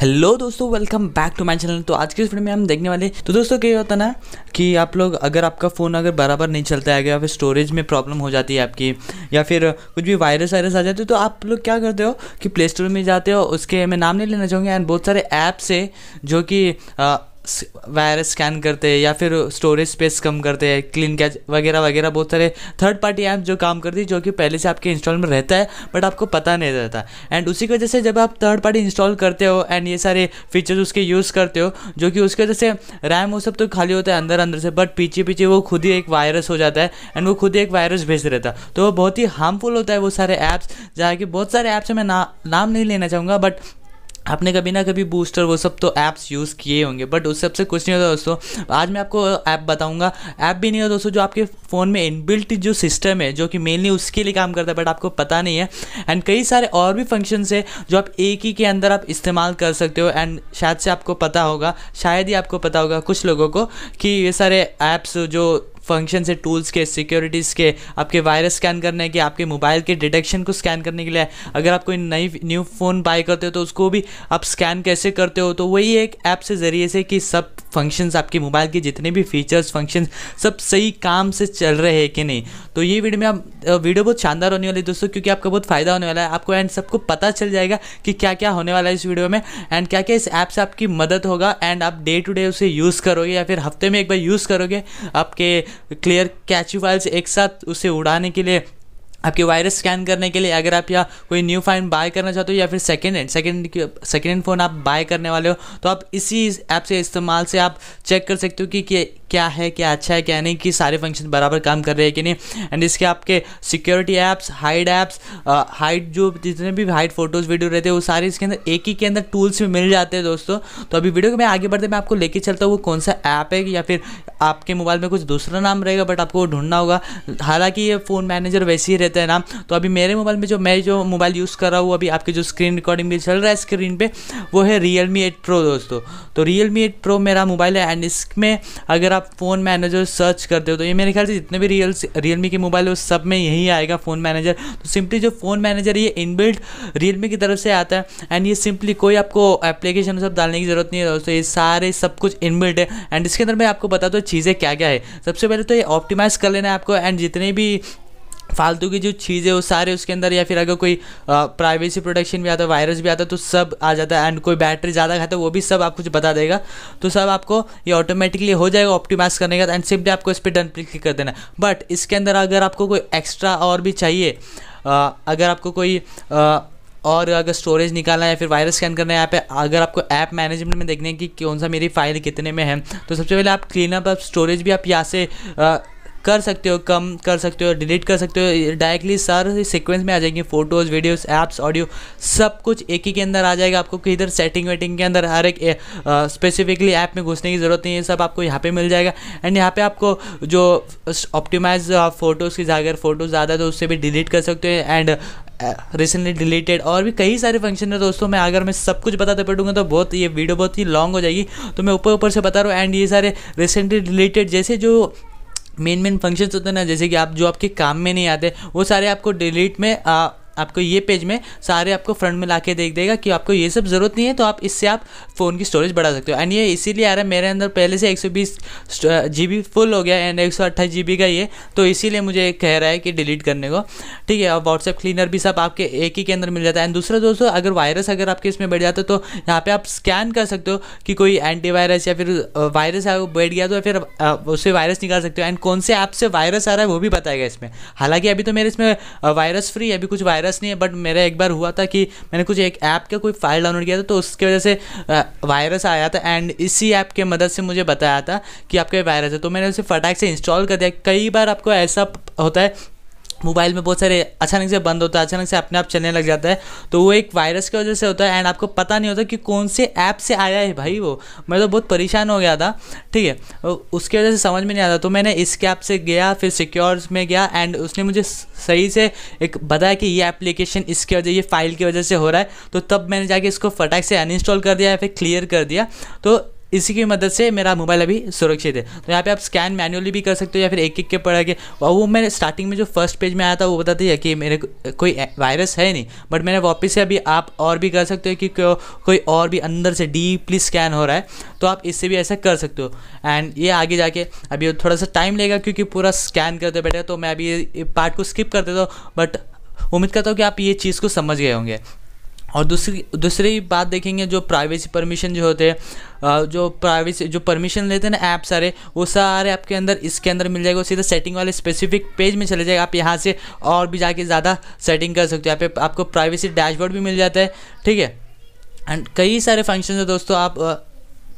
hello दोस्तों welcome back to my channel तो आज के इस वीडियो में हम देखने वाले तो दोस्तों क्या होता है ना कि आप लोग अगर आपका फ़ोन अगर बराबर नहीं चलता है या फिर स्टोरेज में प्रॉब्लम हो जाती है आपकी या फिर कुछ भी वायरस वायरस आ जाते हो तो आप लोग क्या करते हो कि प्ले स्टोर में जाते हो उसके मैं नाम नहीं लेना चाहूँगी एंड बहुत सारे ऐप्स है जो कि वायरस स्कैन करते हैं या फिर स्टोरेज स्पेस कम करते हैं क्लीन कैच वगैरह वगैरह बहुत सारे थर्ड पार्टी ऐप जो काम करती है जो कि पहले से आपके इंस्टॉल में रहता है बट आपको पता नहीं रहता एंड उसी की वजह से जब आप थर्ड पार्टी इंस्टॉल करते हो एंड ये सारे फीचर्स उसके यूज़ करते हो जो कि उसकी वजह से रैम वो सब तो खाली होता है अंदर अंदर से बट पीछे पीछे वो खुद ही एक वायरस हो जाता है एंड वो खुद ही एक वायरस भेज रहता है तो वो बहुत ही हार्मफुल होता है वो सारे ऐप्स जहाँ कि बहुत सारे ऐप्स मैं ना नाम नहीं लेना चाहूँगा बट आपने कभी ना कभी बूस्टर वो सब तो ऐप्स यूज़ किए होंगे बट उस सबसे कुछ नहीं होता दोस्तों आज मैं आपको ऐप बताऊंगा ऐप भी नहीं होता दोस्तों जो आपके फ़ोन में इनबिल्ट जो सिस्टम है जो कि मेनली उसके लिए काम करता है बट आपको पता नहीं है एंड कई सारे और भी फंक्शंस है जो आप एक ही के अंदर आप इस्तेमाल कर सकते हो एंड शायद से आपको पता होगा शायद ही आपको पता होगा कुछ लोगों को कि ये सारे ऐप्स जो फंक्शन से टूल्स के सिक्योरिटीज़ के आपके वायरस स्कैन करने के आपके मोबाइल के डिटेक्शन को स्कैन करने के लिए अगर आप कोई नई न्यू फ़ोन बाय करते हो तो उसको भी आप स्कैन कैसे करते हो तो वही एक ऐप से ज़रिए से कि सब फंक्शंस आपके मोबाइल के जितने भी फीचर्स फंक्शंस सब सही काम से चल रहे हैं कि नहीं तो ये वीडियो में आप वीडियो बहुत शानदार होने वाली है दोस्तों क्योंकि आपका बहुत फ़ायदा होने वाला है आपको एंड सबको पता चल जाएगा कि क्या क्या होने वाला है इस वीडियो में एंड क्या क्या इस ऐप से आपकी मदद होगा एंड आप डे टू डे उसे यूज़ करोगे या फिर हफ्ते में एक बार यूज़ करोगे आपके क्लियर कैच फाइल्स एक साथ उसे उड़ाने के लिए आपके वायरस स्कैन करने के लिए अगर आप या कोई न्यू फाइन बाय करना चाहते हो या फिर second hand second second hand phone आप बाय करने वाले हो तो आप इसी ऐप से इस्तेमाल से आप चेक कर सकते हो कि क्या है क्या अच्छा है क्या नहीं कि सारे फंक्शन बराबर काम कर रहे हैं कि नहीं एंड इसके आपके security apps hide apps hide जो जितने भी हाइड फोटोज़ वीडियो रहते हैं वो सारे इसके अंदर एक ही के अंदर टूल्स में मिल जाते हैं दोस्तों तो अभी वीडियो को मैं आगे बढ़ते मैं आपको लेके चलता हूँ वो कौन सा ऐप है या फिर आपके मोबाइल में कुछ दूसरा नाम रहेगा बट आपको वो ढूंढना होगा हालांकि ये फ़ोन मैनेजर वैसे ही रहते लेते हैं नाम तो अभी मेरे मोबाइल में जो मैं जो मोबाइल यूज़ कर रहा हूँ अभी आपके जो स्क्रीन रिकॉर्डिंग भी चल रहा है स्क्रीन पे वो है रियल मी एट प्रो दोस्तों तो रियल मी एट प्रो मेरा मोबाइल है एंड इसमें अगर आप फ़ोन मैनेजर सर्च करते हो तो ये मेरे ख्याल से जितने भी रियल रियल मी के मोबाइल है सब में यही आएगा फ़ोन मैनेजर तो सिंपली जो फ़ोन मैनेजर ये इनबिल्ट रियल मी की तरफ से आता है एंड ये सिंपली कोई आपको एप्लीकेशन सब डालने की ज़रूरत नहीं है दोस्तों ये सारे सब कुछ इनबिल्ट है एंड इसके अंदर मैं आपको बता दूँ चीज़ें क्या क्या है सबसे पहले तो ये ऑप्टिमाइज़ कर लेना है आपको एंड जितने भी फालतू की जो चीज़ें वो सारे उसके अंदर या फिर अगर कोई प्राइवेसी प्रोटेक्शन भी आता है वायरस भी आता है तो सब आ जाता है एंड कोई बैटरी ज़्यादा खाता है वो भी सब आपको कुछ बता देगा तो सब आपको ये ऑटोमेटिकली हो जाएगा ऑप्टिमाइज करने का एंड सिंपली आपको इस पर डन क्लिक कर देना बट इसके अंदर अगर आपको कोई एक्स्ट्रा और भी चाहिए आ, अगर आपको कोई आ, और अगर स्टोरेज निकालना है या फिर वायरस स्कैन करना है यहाँ पे अगर आपको ऐप मैनेजमेंट में देखने की कौन सा मेरी फ़ाइल कितने में है तो सबसे पहले आप क्लीन अप स्टोरेज भी आप यहाँ से आ, कर सकते हो कम कर सकते हो डिलीट कर सकते हो डायरेक्टली सारे सिक्वेंस में आ जाएंगे फोटोज़ वीडियोस एप्स ऑडियो सब कुछ एक ही के अंदर आ जाएगा आपको कि इधर सेटिंग वेटिंग के अंदर हर एक स्पेसिफिकली ऐप में घुसने की ज़रूरत नहीं है सब आपको यहाँ पर मिल जाएगा एंड यहाँ पर आपको जो ऑप्टिमाइज फ़ोटोज़ की जाकर फ़ोटो ज़्यादा है तो उससे भी डिलीट कर सकते हो एंड रिसेंटली डिलीटेड और भी कई सारे फंक्शन है दोस्तों मैं अगर मैं सब कुछ बताते पड़ूंगा तो बहुत ये वीडियो बहुत ही लॉन्ग हो जाएगी तो मैं ऊपर ऊपर से बता रहा हूँ एंड ये सारे रिसेंटली डिलीटेड जैसे जो मेन मेन फंक्शंस होते हैं ना जैसे कि आप जो आपके काम में नहीं आते वो सारे आपको डिलीट में आ, आपको ये पेज में सारे आपको फ्रंट में ला के देख देगा कि आपको ये सब ज़रूरत नहीं है तो आप इससे आप फ़ोन की स्टोरेज बढ़ा सकते हो एंड ये इसीलिए आ रहा है मेरे अंदर पहले से एक सौ बीस जी फुल हो गया एंड एक सौ अट्ठाईस जी बी का ये तो इसीलिए मुझे कह रहा है कि डिलीट करने को ठीक है और व्हाट्सएप क्लीनर भी सब आपके एक ही के अंदर मिल जाता है एंड दूसरा दोस्तों अगर वायरस अगर आपके इसमें बैठ जाता है तो यहाँ पर आप स्कैन कर सकते हो कि कोई एंटीवायरस या फिर वायरस बैठ गया तो या फिर उससे वायरस निकाल सकते हो एंड कौन से ऐप से वायरस आ रहा है वो भी बताएगा इसमें हालांकि अभी तो मेरे इसमें वायरस फ्री अभी कुछ वायरस वायरस नहीं है बट मेरा एक बार हुआ था कि मैंने कुछ एक ऐप का कोई फाइल डाउनलोड किया था तो उसकी वजह से वायरस आया था एंड इसी ऐप के मदद से मुझे बताया था कि आपका वायरस है तो मैंने उसे फटाक से इंस्टॉल कर दिया कई बार आपको ऐसा होता है मोबाइल में बहुत सारे अचानक से बंद होता है अचानक से अपने आप चलने लग जाता है तो वो एक वायरस की वजह से होता है एंड आपको पता नहीं होता कि कौन से ऐप से आया है भाई वो मैं तो बहुत परेशान हो गया था ठीक है उसकी वजह से समझ में नहीं आता तो मैंने इस ऐप से गया फिर सिक्योर में गया एंड उसने मुझे सही से एक बताया कि ये एप्लीकेशन इसकी वजह ये फाइल की वजह से हो रहा है तो तब मैंने जाके इसको फटाक से अनइंस्टॉल कर दिया या फिर क्लियर कर दिया तो इसी की मदद से मेरा मोबाइल अभी सुरक्षित है तो यहाँ पे आप स्कैन मैनुअली भी कर सकते हो या फिर एक एक के पढ़ा के और वो मैंने स्टार्टिंग में जो फर्स्ट पेज में आया था वो बताते हैं कि मेरे कोई वायरस है नहीं बट मैंने वापस से अभी आप और भी कर सकते हो कि को, कोई और भी अंदर से डीपली स्कैन हो रहा है तो आप इससे भी ऐसा कर सकते हो एंड ये आगे जाके अभी थोड़ा सा टाइम लेगा क्योंकि पूरा स्कैन करते बैठे तो मैं अभी पार्ट को स्किप कर देता हूँ बट उम्मीद करता हूँ कि आप ये चीज़ को समझ गए होंगे और दूसरी दूसरी बात देखेंगे जो प्राइवेसी परमिशन जो होते हैं जो प्राइवेसी जो परमिशन लेते हैं ना ऐप सारे वो सारे आपके अंदर इसके अंदर मिल जाएगा सीधा सेटिंग वाले स्पेसिफिक पेज में चले जाएगा आप यहाँ से और भी जाके ज़्यादा सेटिंग कर सकते हो यहाँ पे आपको प्राइवेसी डैशबोर्ड भी मिल जाता है ठीक है एंड कई सारे फंक्शन है दोस्तों आप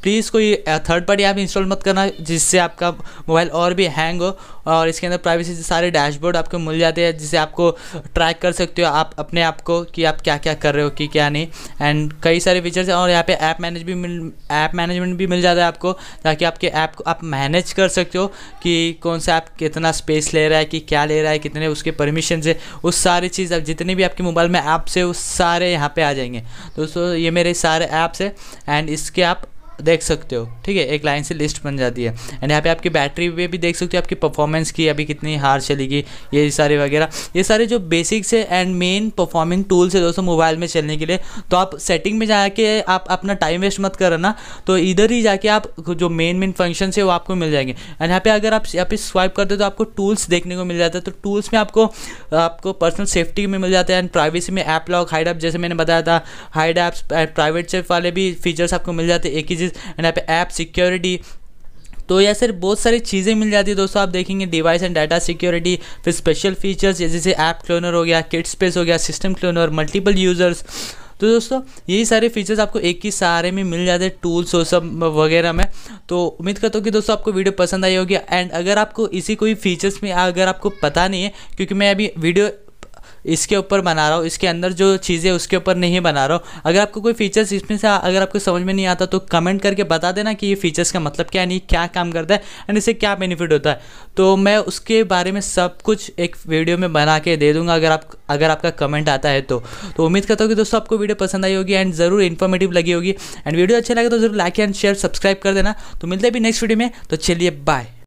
प्लीज़ कोई थर्ड पार्टी ऐप इंस्टॉल मत करना जिससे आपका मोबाइल और भी हैंग हो और इसके अंदर प्राइवेसी से सारे डैशबोर्ड आपको मिल जाते हैं जिससे आपको ट्रैक कर सकते हो आप अपने आप को कि आप क्या क्या कर रहे हो कि क्या नहीं एंड कई सारे फीचर्स हैं और यहाँ पे ऐप मैनेज भी मिल ऐप मैनेजमेंट भी मिल जाता है आपको ताकि आपके ऐप को आप मैनेज कर सकते हो कि कौन सा ऐप कितना स्पेस ले रहा है कि क्या ले रहा है कितने उसके परमिशन से उस सारी चीज़ आप जितने भी आपके मोबाइल में ऐप्स है उस सारे यहाँ पर आ जाएंगे दोस्तों ये मेरे सारे ऐप्स है एंड इसके आप देख सकते हो ठीक है एक लाइन से लिस्ट बन जाती है एंड यहाँ पे आपकी बैटरी वे भी देख सकते हो आपकी परफॉर्मेंस की अभी कितनी हार चलेगी ये सारे वगैरह ये सारे जो बेसिक्स है एंड मेन परफॉर्मिंग टूल्स है दोस्तों मोबाइल में चलने के लिए तो आप सेटिंग में जाके आप अपना टाइम वेस्ट मत ना तो इधर ही जाके आप जो मेन मेन फंक्शन है वो आपको मिल जाएंगे एंड यहाँ पे अगर आप यहाँ पे स्वाइप करते हो तो आपको टूल्स देखने को मिल जाता है तो टूल्स में आपको आपको पर्सनल सेफ्टी में मिल जाता है एंड प्राइवेसी में ऐप लॉक हाइड ऐप जैसे मैंने बताया था हाइड ऐप्स प्राइवेट सेफ वाले भी फीचर्स आपको मिल जाते हैं एक ही सर्विसेज एंड यहाँ पे ऐप सिक्योरिटी तो या सर बहुत सारी चीज़ें मिल जाती है दोस्तों आप देखेंगे डिवाइस एंड डाटा सिक्योरिटी फिर स्पेशल फीचर्स जैसे ऐप क्लोनर हो गया किट स्पेस हो गया सिस्टम क्लोनर मल्टीपल यूज़र्स तो दोस्तों यही सारे फीचर्स आपको एक ही सारे में मिल जाते हैं टूल्स और सब वगैरह में तो उम्मीद करता हूँ कि दोस्तों आपको वीडियो पसंद आई होगी एंड अगर आपको इसी कोई फीचर्स में अगर आपको पता नहीं है क्योंकि मैं अभी वीडियो इसके ऊपर बना रहा हूँ इसके अंदर जो चीज़ें उसके ऊपर नहीं बना रहा हूँ अगर आपको कोई फीचर्स इसमें से अगर आपको समझ में नहीं आता तो कमेंट करके बता देना कि ये फीचर्स का मतलब क्या नहीं क्या काम करता है एंड इससे क्या बेनिफिट होता है तो मैं उसके बारे में सब कुछ एक वीडियो में बना के दे दूंगा अगर आप अगर आपका कमेंट आता है तो तो उम्मीद करता हूँ कि दोस्तों आपको वीडियो पसंद आई होगी एंड ज़रूर इन्फॉर्मेटिव लगी होगी एंड वीडियो अच्छा लगे तो जरूर लाइक एंड शेयर सब्सक्राइब कर देना तो मिलते भी नेक्स्ट वीडियो में तो चलिए बाय